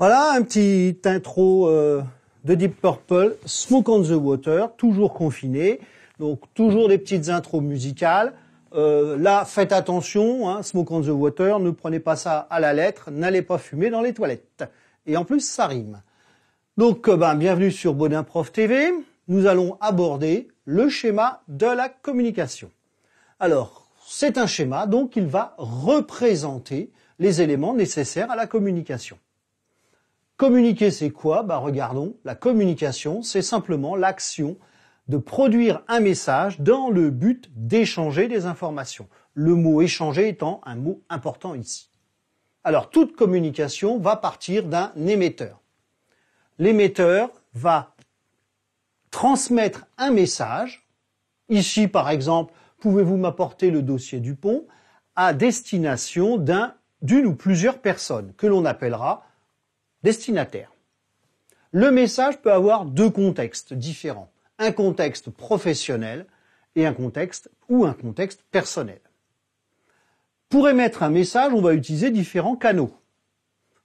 Voilà un petit intro euh, de Deep Purple, Smoke on the Water, toujours confiné, donc toujours des petites intros musicales. Euh, là, faites attention, hein, Smoke on the Water, ne prenez pas ça à la lettre, n'allez pas fumer dans les toilettes. Et en plus, ça rime. Donc, euh, ben, bienvenue sur Bodin Prof TV. Nous allons aborder le schéma de la communication. Alors, c'est un schéma, donc il va représenter les éléments nécessaires à la communication. Communiquer, c'est quoi Bah regardons, la communication, c'est simplement l'action de produire un message dans le but d'échanger des informations. Le mot échanger étant un mot important ici. Alors toute communication va partir d'un émetteur. L'émetteur va transmettre un message. Ici, par exemple, pouvez-vous m'apporter le dossier du pont à destination d'une ou plusieurs personnes que l'on appellera destinataire. Le message peut avoir deux contextes différents, un contexte professionnel et un contexte ou un contexte personnel. Pour émettre un message, on va utiliser différents canaux.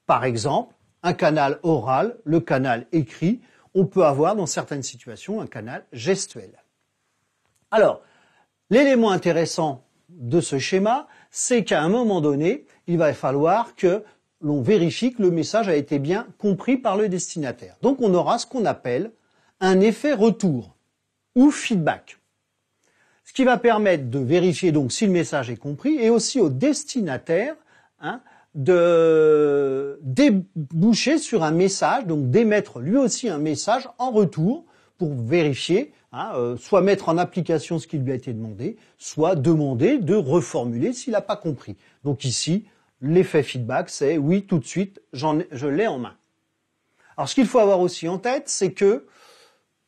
Par exemple, un canal oral, le canal écrit, on peut avoir dans certaines situations un canal gestuel. Alors, l'élément intéressant de ce schéma, c'est qu'à un moment donné, il va falloir que l'on vérifie que le message a été bien compris par le destinataire. Donc on aura ce qu'on appelle un effet retour ou feedback. Ce qui va permettre de vérifier donc si le message est compris et aussi au destinataire hein, de déboucher sur un message, donc d'émettre lui aussi un message en retour pour vérifier, hein, euh, soit mettre en application ce qui lui a été demandé, soit demander de reformuler s'il n'a pas compris. Donc ici, l'effet feedback, c'est oui, tout de suite, je l'ai en main. Alors ce qu'il faut avoir aussi en tête, c'est que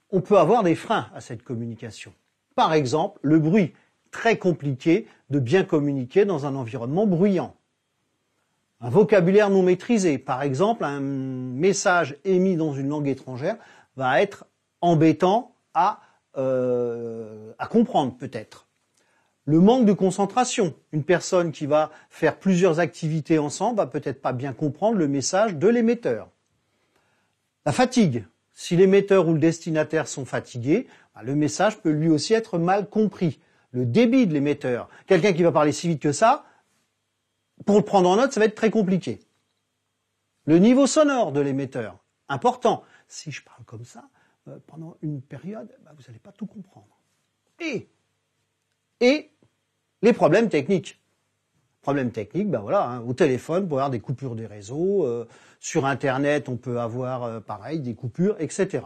on peut avoir des freins à cette communication. Par exemple, le bruit. Très compliqué de bien communiquer dans un environnement bruyant. Un vocabulaire non maîtrisé, par exemple, un message émis dans une langue étrangère va être embêtant à, euh, à comprendre peut-être le manque de concentration. Une personne qui va faire plusieurs activités ensemble va peut-être pas bien comprendre le message de l'émetteur. La fatigue. Si l'émetteur ou le destinataire sont fatigués, bah, le message peut lui aussi être mal compris. Le débit de l'émetteur. Quelqu'un qui va parler si vite que ça, pour le prendre en note, ça va être très compliqué. Le niveau sonore de l'émetteur. Important. Si je parle comme ça, euh, pendant une période, bah, vous n'allez pas tout comprendre. Et et les problèmes techniques. Problèmes techniques, ben voilà, hein. au téléphone, on avoir des coupures des réseaux, euh, sur Internet, on peut avoir euh, pareil des coupures, etc.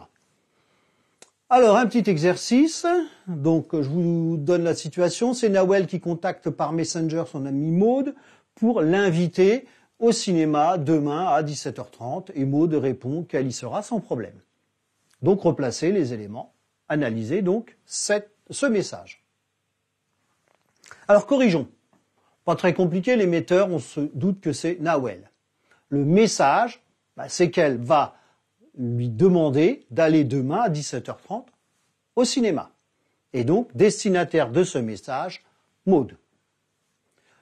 Alors, un petit exercice. Donc, je vous donne la situation. C'est Nawel qui contacte par Messenger son ami Maude pour l'inviter au cinéma demain à 17h30 et Maude répond qu'elle y sera sans problème. Donc replacer les éléments, analyser donc ce message. Alors corrigeons. Pas très compliqué, l'émetteur, on se doute que c'est Nawel. Le message, bah, c'est qu'elle va lui demander d'aller demain à 17h30 au cinéma. Et donc, destinataire de ce message, Maud.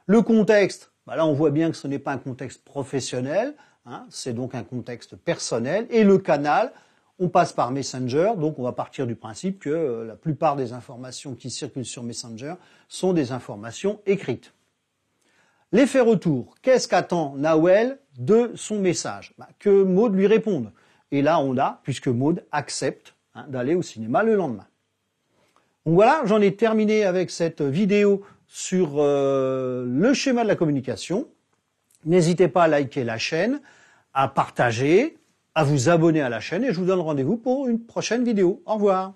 Le contexte, bah, là on voit bien que ce n'est pas un contexte professionnel, hein, c'est donc un contexte personnel. Et le canal, on passe par Messenger, donc on va partir du principe que euh, la plupart des informations qui circulent sur Messenger sont des informations écrites. L'effet retour, qu'est-ce qu'attend Nawel de son message bah, Que Maude lui réponde. Et là, on a, puisque Maude accepte hein, d'aller au cinéma le lendemain. Donc voilà, j'en ai terminé avec cette vidéo sur euh, le schéma de la communication. N'hésitez pas à liker la chaîne, à partager, à vous abonner à la chaîne et je vous donne rendez-vous pour une prochaine vidéo. Au revoir